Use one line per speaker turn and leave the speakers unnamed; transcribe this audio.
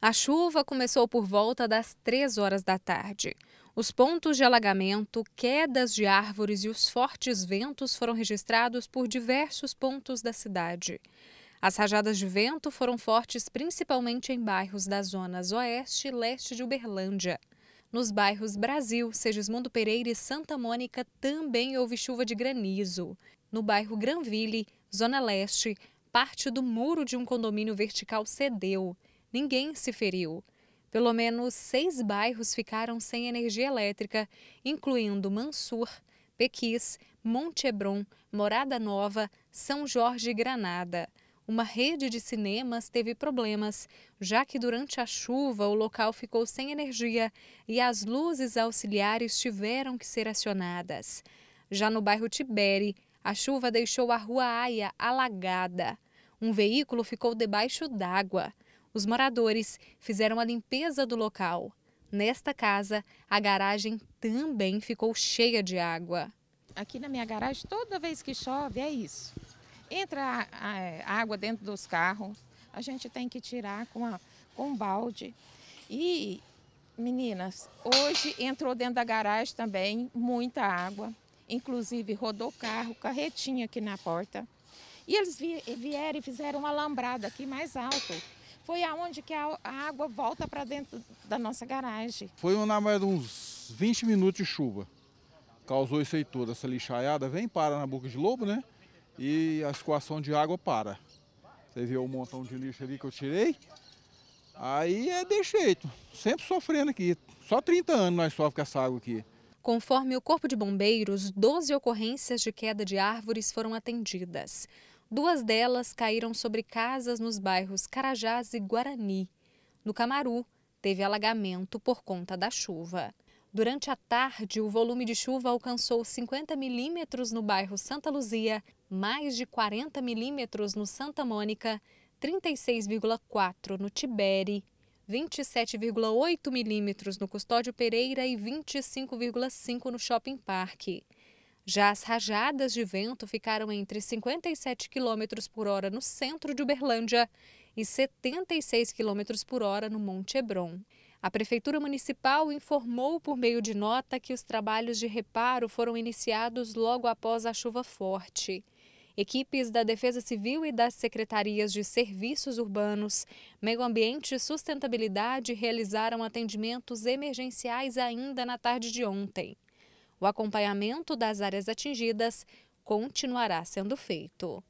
A chuva começou por volta das 3 horas da tarde. Os pontos de alagamento, quedas de árvores e os fortes ventos foram registrados por diversos pontos da cidade. As rajadas de vento foram fortes principalmente em bairros das zonas oeste e leste de Uberlândia. Nos bairros Brasil, Segismundo Pereira e Santa Mônica também houve chuva de granizo. No bairro Granville, Zona Leste, parte do muro de um condomínio vertical cedeu ninguém se feriu. Pelo menos seis bairros ficaram sem energia elétrica, incluindo Mansur, Pequis, Monte Hebron, Morada Nova, São Jorge e Granada. Uma rede de cinemas teve problemas, já que durante a chuva o local ficou sem energia e as luzes auxiliares tiveram que ser acionadas. Já no bairro Tibere, a chuva deixou a rua Aia alagada. Um veículo ficou debaixo d'água. Os moradores fizeram a limpeza do local. Nesta casa, a garagem também
ficou cheia de água. Aqui na minha garagem, toda vez que chove, é isso. Entra a, a é, água dentro dos carros, a gente tem que tirar com, a, com um balde. E, meninas, hoje entrou dentro da garagem também muita água. Inclusive, rodou carro, carretinha aqui na porta. E eles vieram e fizeram uma lambrada aqui mais alto foi aonde que a, água volta para dentro da nossa garagem.
Foi um, na mais uns 20 minutos de chuva. Causou isso aí tudo, essa lixaiada vem para na boca de lobo, né? E a escoação de água para. Você viu o montão de lixo ali que eu tirei? Aí é de jeito, sempre sofrendo aqui. Só 30 anos nós sofremos com essa água aqui.
Conforme o Corpo de Bombeiros, 12 ocorrências de queda de árvores foram atendidas. Duas delas caíram sobre casas nos bairros Carajás e Guarani. No Camaru, teve alagamento por conta da chuva. Durante a tarde, o volume de chuva alcançou 50 milímetros no bairro Santa Luzia, mais de 40 milímetros no Santa Mônica, 36,4 no Tibere, 27,8 milímetros no Custódio Pereira e 25,5 no Shopping Parque. Já as rajadas de vento ficaram entre 57 km por hora no centro de Uberlândia e 76 km por hora no Monte Hebron. A Prefeitura Municipal informou por meio de nota que os trabalhos de reparo foram iniciados logo após a chuva forte. Equipes da Defesa Civil e das Secretarias de Serviços Urbanos, Meio Ambiente e Sustentabilidade realizaram atendimentos emergenciais ainda na tarde de ontem o acompanhamento das áreas atingidas continuará sendo feito.